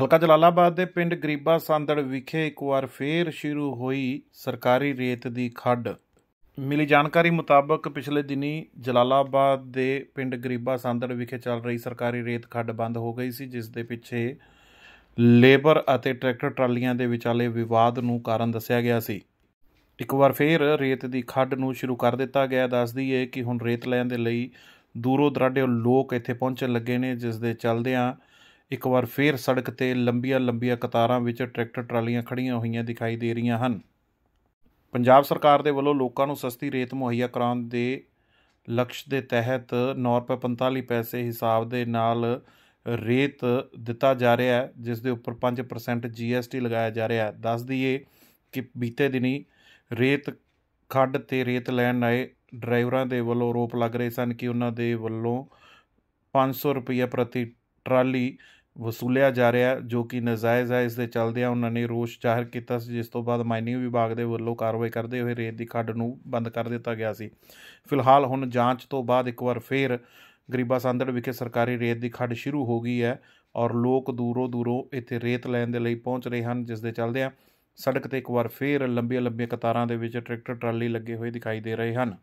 ਹਲਕਾ ਜਲਾਲਾਬਾਦ ਦੇ ਪਿੰਡ ਗਰੀਬਾ ਸੰਦੜ ਵਿਖੇ ਇੱਕ ਵਾਰ ਫੇਰ ਸ਼ੁਰੂ ਹੋਈ ਸਰਕਾਰੀ ਰੇਤ ਦੀ ਖੱਡ ਮਿਲੀ ਜਾਣਕਾਰੀ ਮੁਤਾਬਕ ਪਿਛਲੇ ਦਿਨੀ ਜਲਾਲਾਬਾਦ ਦੇ ਪਿੰਡ ਗਰੀਬਾ ਸੰਦੜ ਵਿਖੇ ਚੱਲ ਰਹੀ ਸਰਕਾਰੀ ਰੇਤ ਖੱਡ ਬੰਦ ਹੋ ਗਈ ਸੀ ਜਿਸ ਦੇ ਪਿੱਛੇ ਲੇਬਰ ਅਤੇ ਟਰੈਕਟਰ ਟਰਾਲੀਆਂ ਦੇ ਵਿਚਾਲੇ ਵਿਵਾਦ ਨੂੰ ਕਾਰਨ ਦੱਸਿਆ ਗਿਆ ਸੀ ਇੱਕ ਵਾਰ ਫੇਰ ਰੇਤ ਦੀ ਖੱਡ ਨੂੰ ਸ਼ੁਰੂ ਕਰ ਦਿੱਤਾ ਗਿਆ ਦੱਸਦੀ ਹੈ ਕਿ ਹੁਣ ਰੇਤ ਲੈਣ ਦੇ ਲਈ ਦੂਰੋਂ ਦਰਾਡੇ ਲੋਕ ਇੱਥੇ ਪਹੁੰਚਣ ਲੱਗੇ ਨੇ ਜਿਸ ਦੇ ਚੱਲਦਿਆਂ ਇੱਕ ਵਾਰ ਫੇਰ ਸੜਕ ਤੇ ਲੰਬੀਆਂ-ਲੰਬੀਆਂ ਕਤਾਰਾਂ ਵਿੱਚ ਟਰੈਕਟਰ ਟਰਾਲੀਆਂ ਖੜੀਆਂ ਹੋਈਆਂ ਦਿਖਾਈ ਦੇ ਰਹੀਆਂ ਹਨ ਪੰਜਾਬ ਸਰਕਾਰ ਦੇ ਵੱਲੋਂ ਲੋਕਾਂ ਨੂੰ ਸਸਤੀ ਰੇਤ ਮੁਹੱਈਆ ਕਰਾਉਣ ਦੇ ਲਕਸ਼ ਦੇ ਤਹਿਤ 9 ਰੁਪਏ 45 ਪੈਸੇ ਹਿਸਾਬ ਦੇ ਨਾਲ ਰੇਤ ਦਿੱਤਾ ਜਾ ਰਿਹਾ ਹੈ ਜਿਸ ਦੇ ਉੱਪਰ 5% GST ਲਗਾਇਆ ਜਾ ਰਿਹਾ ਹੈ ਦੱਸ ਦਈਏ ਕਿ ਬੀਤੇ ਦਿਨੀ ਰੇਤ ਖੱਡ ਤੇ ਰੇਤ ਲੈਣ ਆਏ ਡਰਾਈਵਰਾਂ ਦੇ ਵੱਲੋਂ ਰੋਪ ਲੱਗ ਰਹੇ ਸਨ ਕਿ ਉਹਨਾਂ ਦੇ ਵੱਲੋਂ 500 ਰੁਪਏ ਪ੍ਰਤੀ ਟਰਾਲੀ ਵਸੂਲਿਆ ਜਾ ਰਿਹਾ ਜੋ ਕਿ ਨਜਾਇਜ਼ ਹੈ ਇਸ ਦੇ ਚੱਲਦਿਆਂ ਉਹਨਾਂ ਨੇ ਰੋਸ ਜ਼ਾਹਰ ਕੀਤਾ ਸੀ ਜਿਸ ਤੋਂ ਬਾਅਦ ਮਾਈਨਿੰਗ ਵਿਭਾਗ ਦੇ ਵੱਲੋਂ ਕਾਰਵਾਈ ਕਰਦੇ ਹੋਏ ਰੇਤ ਦੀ ਖੱਡ ਨੂੰ ਬੰਦ ਕਰ ਦਿੱਤਾ ਗਿਆ ਸੀ ਫਿਲਹਾਲ ਹੁਣ ਜਾਂਚ ਤੋਂ ਬਾਅਦ ਇੱਕ ਵਾਰ ਫੇਰ ਗਰੀਬਾ ਸੰਦੜ ਵਿਖੇ ਸਰਕਾਰੀ ਰੇਤ ਦੀ ਖੱਡ ਸ਼ੁਰੂ ਹੋ ਗਈ ਹੈ ਔਰ ਲੋਕ ਦੂਰੋਂ ਦੂਰੋਂ ਇੱਥੇ ਰੇਤ ਲੈਣ ਦੇ ਲਈ ਪਹੁੰਚ ਰਹੇ ਹਨ ਜਿਸ ਦੇ ਚੱਲਦਿਆਂ ਸੜਕ ਤੇ ਇੱਕ ਵਾਰ ਫੇਰ ਲੰਬੀਆਂ ਲੰਬੀਆਂ ਕਤਾਰਾਂ ਦੇ ਵਿੱਚ ਟਰੈਕਟਰ ਟਰਾਲੀ ਲੱਗੇ ਹੋਏ ਦਿਖਾਈ ਦੇ ਰਹੇ ਹਨ